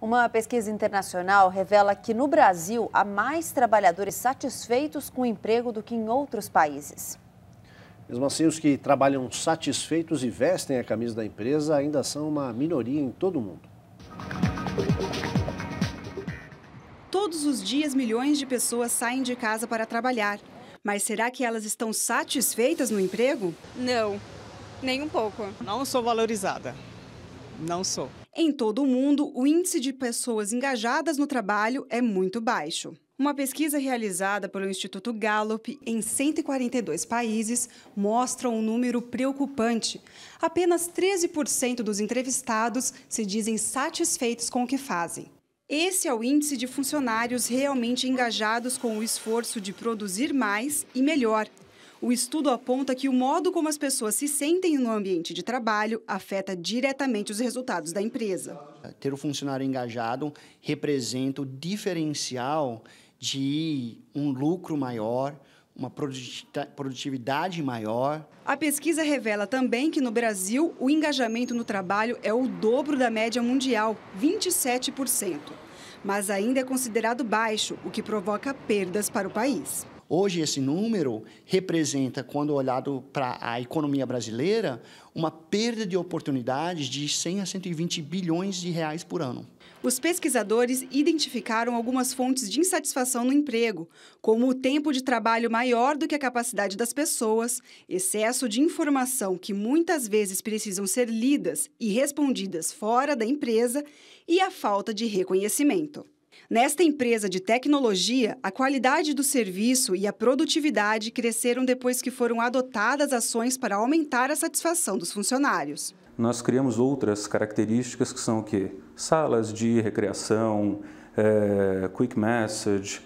Uma pesquisa internacional revela que no Brasil há mais trabalhadores satisfeitos com o emprego do que em outros países. Mesmo assim, os que trabalham satisfeitos e vestem a camisa da empresa ainda são uma minoria em todo o mundo. Todos os dias, milhões de pessoas saem de casa para trabalhar. Mas será que elas estão satisfeitas no emprego? Não, nem um pouco. Não sou valorizada. Não sou. Em todo o mundo, o índice de pessoas engajadas no trabalho é muito baixo. Uma pesquisa realizada pelo Instituto Gallup em 142 países mostra um número preocupante. Apenas 13% dos entrevistados se dizem satisfeitos com o que fazem. Esse é o índice de funcionários realmente engajados com o esforço de produzir mais e melhor, o estudo aponta que o modo como as pessoas se sentem no ambiente de trabalho afeta diretamente os resultados da empresa. Ter o funcionário engajado representa o diferencial de um lucro maior, uma produtividade maior. A pesquisa revela também que no Brasil o engajamento no trabalho é o dobro da média mundial, 27%. Mas ainda é considerado baixo, o que provoca perdas para o país. Hoje, esse número representa, quando olhado para a economia brasileira, uma perda de oportunidades de 100 a 120 bilhões de reais por ano. Os pesquisadores identificaram algumas fontes de insatisfação no emprego, como o tempo de trabalho maior do que a capacidade das pessoas, excesso de informação que muitas vezes precisam ser lidas e respondidas fora da empresa e a falta de reconhecimento. Nesta empresa de tecnologia, a qualidade do serviço e a produtividade cresceram depois que foram adotadas ações para aumentar a satisfação dos funcionários. Nós criamos outras características que são o quê? Salas de recreação, é, quick message,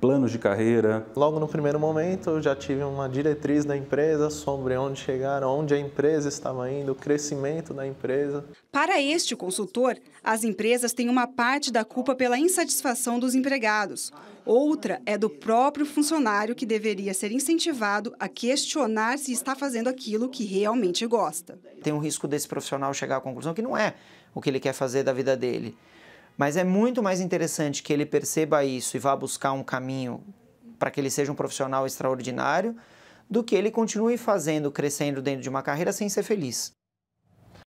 planos de carreira? Logo no primeiro momento, eu já tive uma diretriz da empresa sobre onde chegar, onde a empresa estava indo, o crescimento da empresa. Para este consultor, as empresas têm uma parte da culpa pela insatisfação dos empregados. Outra é do próprio funcionário que deveria ser incentivado a questionar se está fazendo aquilo que realmente gosta. Tem um risco desse profissional chegar à conclusão que não é o que ele quer fazer da vida dele. Mas é muito mais interessante que ele perceba isso e vá buscar um caminho para que ele seja um profissional extraordinário do que ele continue fazendo, crescendo dentro de uma carreira sem ser feliz.